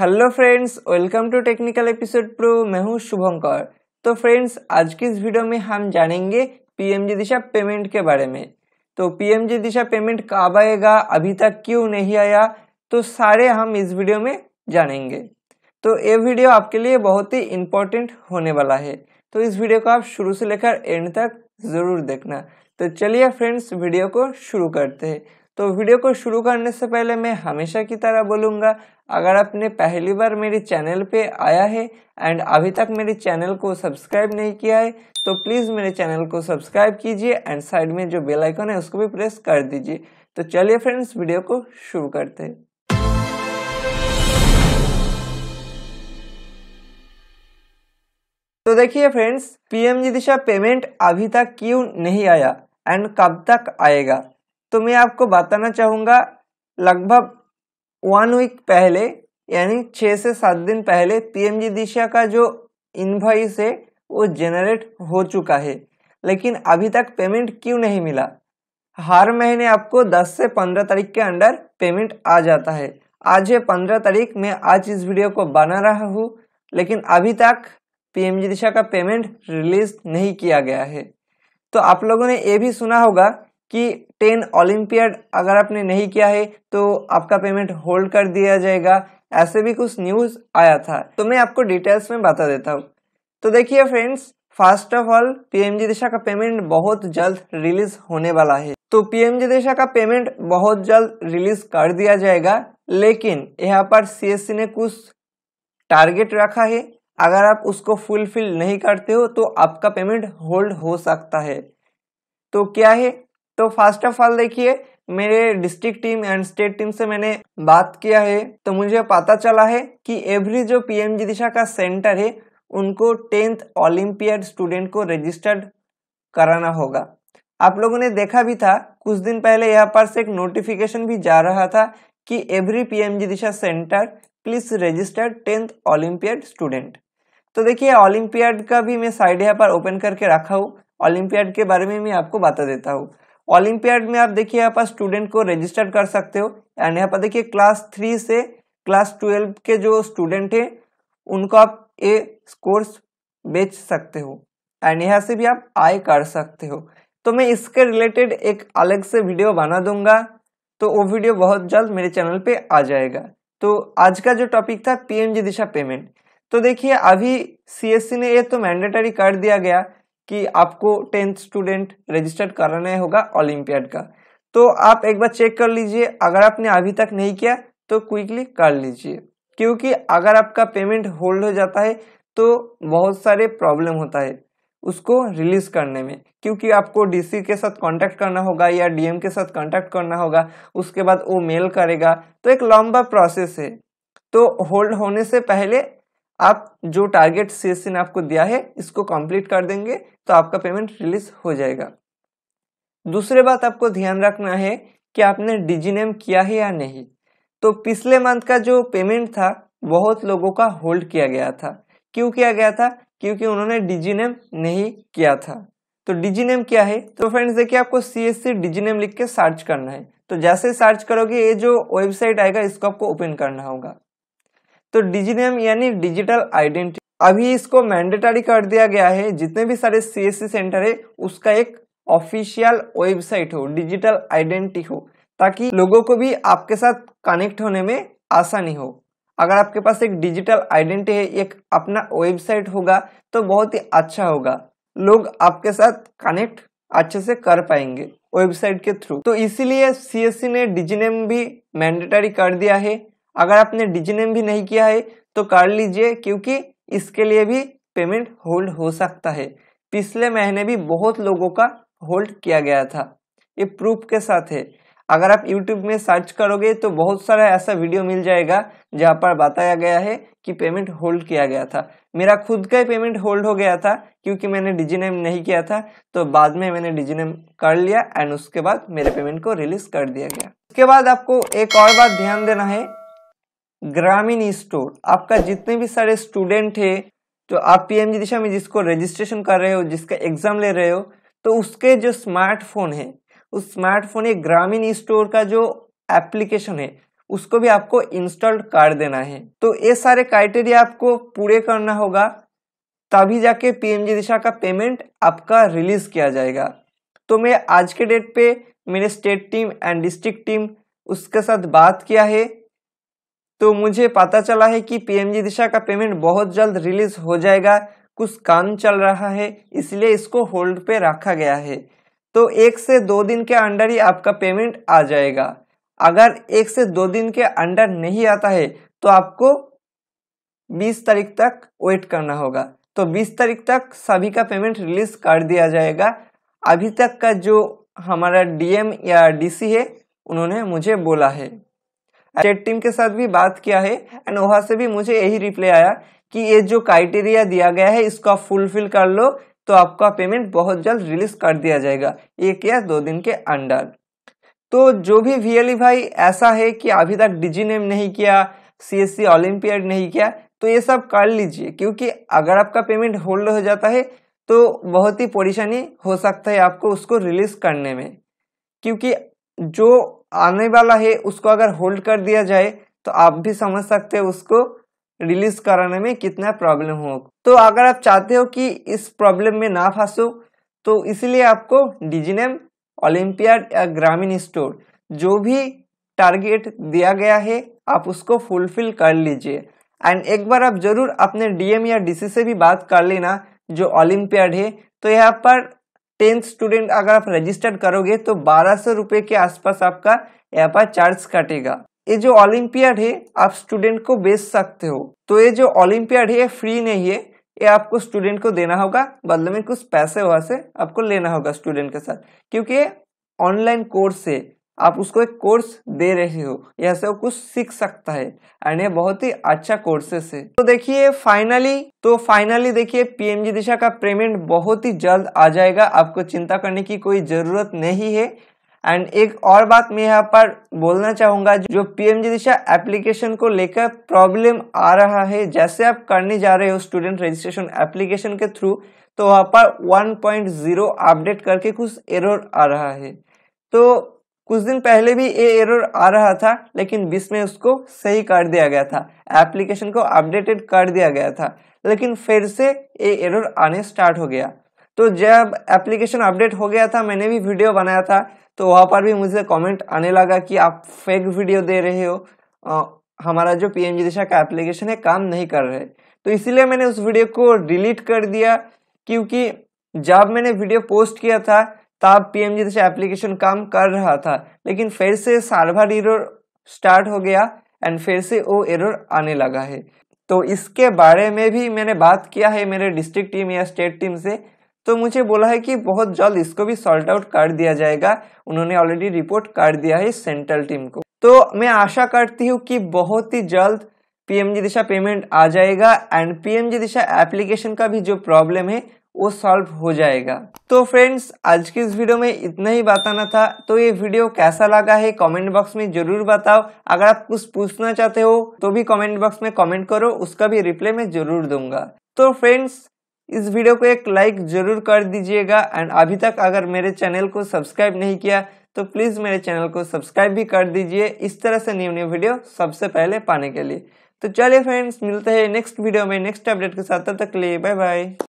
hello friends welcome to technical episode pro मैं हूं शुभंकर तो फ्रेंड्स आज की इस वीडियो में हम जानेंगे पीएमजी दिशा पेमेंट के बारे में तो पीएमजी दिशा पेमेंट कब आएगा अभी तक क्यों नहीं आया तो सारे हम इस वीडियो में जानेंगे तो ये वीडियो आपके लिए बहुत ही इम्पोर्टेंट होने वाला है तो इस वीडियो को आप शुरू से लेकर एंड तक ज़रूर देखना तो चलिए फ्रेंड्स वीडियो को शुरू करते हैं तो वीडियो को शुरू करने से पहले मैं हमेशा की तरह बोलूँगा अगर आपने पहली बार मेरे चैनल पे आया है एंड अभी तक मेरे चैनल को सब्सक्राइब नहीं किया है तो प्लीज़ मेरे चैनल को सब्सक्राइब कीजिए एंड साइड में जो बेल आइकन है उसको भी प्रेस कर दीजिए तो चलिए फ्रेंड्स वीडियो को शुरू करते हैं तो देखिए friends PM G Disha payment अभी तक क्यों नहीं आया एंड कब तक आएगा तो मैं आपको बताना चाहूँगा लगभग वन वीक पहले यानी छः से सात दिन पहले पीएमजी दिशा का जो इन्वाइस है वो जनरेट हो चुका है लेकिन अभी तक पेमेंट क्यों नहीं मिला हर महीने आपको 10 से 15 तारीख के अंडर पेमेंट आ जाता है आज है 15 तारीख मैं आज इस वीडियो को बना रहा हूँ लेकिन अभी तक पीएमजी दिशा का पेमेंट रिलीज नहीं किया गया है तो आप लोगों ने ये भी सुना होगा कि टेन ओलम्पियड अगर आपने नहीं किया है तो आपका पेमेंट होल्ड कर दिया जाएगा ऐसे भी कुछ न्यूज़ आया था तो मैं आपको डिटेल्स में बता देता हूँ तो देखिए friends first of all PMG Disha का पेमेंट बहुत जल्द रिलीज होने वाला है तो पीएमजी दिशा का पेमेंट बहुत जल्द रिलीज कर दिया जाएगा लेकिन यहाँ पर सीएससी ने कुछ टारगेट रखा है अगर आप उसको फुलफिल नहीं करते हो तो आपका पेमेंट होल्ड हो सकता है तो क्या है तो फर्स्ट ऑफ ऑल देखिए मेरे district team and state team से मैंने बात किया है तो मुझे पता चला है कि एवरी जो पीएमजी दिशा का सेंटर है उनको टेंथ ओलम्पियड स्टूडेंट को रजिस्टर्ड कराना होगा आप लोगों ने देखा भी था कुछ दिन पहले यहाँ पर से एक नोटिफिकेशन भी जा रहा था कि every PMG Disha centre please registered tenth olympiad student तो देखिए ओलम्पियड का भी मैं साइड यहाँ पर ओपन करके रखा हूँ ओलम्पियड के बारे में मैं आपको बता देता हूँ ओलम्पियाड में आप देखिए यहाँ पर स्टूडेंट को रजिस्टर कर सकते हो एंड यहाँ पर देखिए क्लास थ्री से क्लास ट्वेल्व के जो स्टूडेंट हैं उनको आप ये कोर्स बेच सकते हो एंड यहाँ से भी आप आय कर सकते हो तो मैं इसके रिलेटेड एक अलग से वीडियो बना दूंगा तो वो वीडियो बहुत जल्द मेरे चैनल पे आ जाएगा तो आज का जो टॉपिक था पीएमजी दिशा पेमेंट तो देखिए अभी सीएससी e ने ये तो मैंडेटरी कर दिया गया कि आपको टेंथ स्टूडेंट रजिस्टर्ड कराना होगा ओलम्पियाड का तो आप एक बार चेक कर लीजिए अगर आपने अभी तक नहीं किया तो क्विकली कर लीजिए क्योंकि अगर आपका पेमेंट होल्ड हो जाता है तो बहुत सारे प्रॉब्लम होता है उसको रिलीज़ करने में क्योंकि आपको डीसी के साथ कांटेक्ट करना होगा या डीएम के साथ कांटेक्ट करना होगा उसके बाद वो मेल करेगा तो एक लंबा प्रोसेस है तो होल्ड होने से पहले आप जो टारगेट ने आपको दिया है इसको कंप्लीट कर देंगे तो आपका पेमेंट रिलीज हो जाएगा दूसरे बात आपको ध्यान रखना है कि आपने डिजी नेम किया है या नहीं तो पिछले मंथ का जो पेमेंट था बहुत लोगों का होल्ड किया गया था क्यों किया गया था क्योंकि उन्होंने डिजी नेम नहीं किया था तो डिजी नेम क्या है तो फ्रेंड्स देखिए आपको सी एस सी डिजी नेम लिख के सर्च करना है तो जैसे सर्च करोगे ये जो वेबसाइट आएगा इसको आपको ओपन करना होगा तो डिजी नेम यानी डिजिटल आइडेंटिटी अभी इसको मैंडेटरी कर दिया गया है जितने भी सारे सी सेंटर है उसका एक ऑफिशियल वेबसाइट हो डिजिटल आइडेंटिटी हो ताकि लोगों को भी आपके साथ कनेक्ट होने में आसानी हो अगर आपके पास एक डिजिटल आइडेंटिटी है एक अपना वेबसाइट होगा तो बहुत ही अच्छा होगा लोग आपके साथ कनेक्ट अच्छे से कर पाएंगे वेबसाइट के थ्रू तो इसीलिए सीएससी ने डिजीनेम भी मैंडेटरी कर दिया है अगर आपने डिजीनेम भी नहीं किया है तो कर लीजिए क्योंकि इसके लिए भी पेमेंट होल्ड हो सकता है पिछले महीने भी बहुत लोगों का होल्ड किया गया था ये प्रूफ के साथ है अगर आप यूट्यूब में सर्च करोगे तो बहुत सारा ऐसा वीडियो मिल जाएगा जहाँ पर बताया गया है कि पेमेंट होल्ड किया गया था मेरा खुद का ही पेमेंट होल्ड हो गया था क्योंकि मैंने डिजीनेम नहीं किया था तो बाद में मैंने डिजीनेम कर लिया एंड उसके बाद मेरे पेमेंट को रिलीज कर दिया गया उसके बाद आपको एक और बात ध्यान देना है ग्रामीण स्टोर आपका जितने भी सारे स्टूडेंट है जो आप पीएमजी दिशा में जिसको रजिस्ट्रेशन कर रहे हो जिसका एग्जाम ले रहे हो तो उसके जो स्मार्टफोन है उस स्मार्टफोन एक ग्रामीण स्टोर का जो एप्लीकेशन है उसको भी आपको इंस्टॉल कर देना है तो ये सारे क्राइटेरिया आपको पूरे करना होगा तभी जाके पीएमजी दिशा का पेमेंट आपका रिलीज किया जाएगा तो मैं आज के डेट पे मेरे state team and district team उसके साथ बात किया है तो मुझे पता चला है कि पीएमजी दिशा का पेमेंट बहुत जल्द रिलीज हो जाएगा कुछ काम चल रहा है इसलिए इसको होल्ड पे रखा गया है तो एक से दो दिन के अंडर ही आपका पेमेंट आ जाएगा अगर एक से दो दिन के अंडर नहीं आता है तो आपको 20 तारीख तक वेट करना होगा तो 20 तारीख तक सभी का पेमेंट रिलीज कर दिया जाएगा अभी तक का जो हमारा डीएम या डीसी है उन्होंने मुझे बोला है स्टेट टीम के साथ भी बात किया है एंड वहां से भी मुझे यही रिप्लाई आया कि ये जो क्राइटेरिया दिया गया है इसको आप फुलफिल कर लो तो आपका पेमेंट बहुत जल्द रिलीज कर दिया जाएगा एक या दो दिन के अंडर तो जो भी वी e भाई ऐसा है कि अभी तक डिजी नेम नहीं किया सी एस सी नहीं किया तो ये सब कर लीजिए क्योंकि अगर आपका पेमेंट होल्ड हो जाता है तो बहुत ही परेशानी हो सकता है आपको उसको रिलीज करने में क्योंकि जो आने वाला है उसको अगर होल्ड कर दिया जाए तो आप भी समझ सकते हैं उसको रिलीज कराने में कितना प्रॉब्लम हो तो अगर आप चाहते हो कि इस प्रॉब्लम में ना फंसो तो इसलिए आपको डिजीनेम ओलम्पियाड या ग्रामीण स्टोर जो भी टारगेट दिया गया है आप उसको फुलफिल कर लीजिए एंड एक बार आप जरूर अपने डीएम या डीसी से भी बात कर लेना जो ओलम्पियाड है तो यहाँ पर टेंथ स्टूडेंट अगर आप रजिस्टर्ड करोगे तो बारह सौ रुपए के आसपास आपका यहाँ पर चार्ज कटेगा ये जो ओलम्पियाड है आप स्टूडेंट को बेच सकते हो तो ये जो ओलम्पियाड है ये फ्री नहीं है ये आपको स्टूडेंट को देना होगा बदले में कुछ पैसे वहां से आपको लेना होगा स्टूडेंट के साथ क्योंकि ऑनलाइन कोर्स है आप उसको एक कोर्स दे रहे हो यह सब कुछ सीख सकता है एंड ये बहुत ही अच्छा कोर्सेस है तो देखिए फाइनली तो फाइनली देखिए पीएमजी दिशा का पेमेंट बहुत ही जल्द आ जाएगा आपको चिंता करने की कोई जरूरत नहीं है एंड एक और बात मैं यहाँ पर बोलना चाहूंगा जो पीएमजी दिशा एप्लीकेशन को लेकर प्रॉब्लम आ रहा है जैसे आप करने जा रहे हो स्टूडेंट रजिस्ट्रेशन एप्लीकेशन के थ्रू तो वहाँ पर 1.0 अपडेट करके कुछ एरर आ रहा है तो कुछ दिन पहले भी ये एरर आ रहा था लेकिन बीच में उसको सही कर दिया गया था एप्लीकेशन को अपडेटेड कर दिया गया था लेकिन फिर से ये एरर आने स्टार्ट हो गया तो जब एप्लीकेशन अपडेट हो गया था मैंने भी वीडियो बनाया था तो वहाँ पर भी मुझे कमेंट आने लगा कि आप फेक वीडियो दे रहे हो आ, हमारा जो पी दिशा का एप्लीकेशन है काम नहीं कर रहे तो इसीलिए मैंने उस वीडियो को डिलीट कर दिया क्योंकि जब मैंने वीडियो पोस्ट किया था तब पीएमजी से एप्लीकेशन काम कर रहा था लेकिन फिर से सर्वर एरर स्टार्ट हो गया एंड फिर से वो एरर आने लगा है तो इसके बारे में भी मैंने बात किया है मेरे डिस्ट्रिक्ट टीम या स्टेट टीम से तो मुझे बोला है कि बहुत जल्द इसको भी सॉल्ट आउट कर दिया जाएगा उन्होंने ऑलरेडी रिपोर्ट कर दिया है सेंट्रल टीम को तो मैं आशा करती हूँ कि बहुत ही जल्द पीएमजी दिशा पेमेंट आ जाएगा एंड पीएमजी दिशा एप्लीकेशन का भी जो प्रॉब्लम है वो सॉल्व हो जाएगा तो फ्रेंड्स आज की इस वीडियो में इतना ही बताना था तो ये वीडियो कैसा लगा है कमेंट बॉक्स में जरूर बताओ अगर आप कुछ पूछना चाहते हो तो भी कमेंट बॉक्स में कमेंट करो उसका भी रिप्लाई मैं जरूर दूंगा तो फ्रेंड्स इस वीडियो को एक लाइक जरूर कर दीजिएगा एंड अभी तक अगर मेरे चैनल को सब्सक्राइब नहीं किया तो प्लीज़ मेरे चैनल को सब्सक्राइब भी कर दीजिए इस तरह से न्यू न्यू वीडियो सबसे पहले पाने के लिए तो चलिए फ्रेंड्स मिलते हैं नेक्स्ट वीडियो में नेक्स्ट अपडेट के साथ तब तक लिए बाय बाय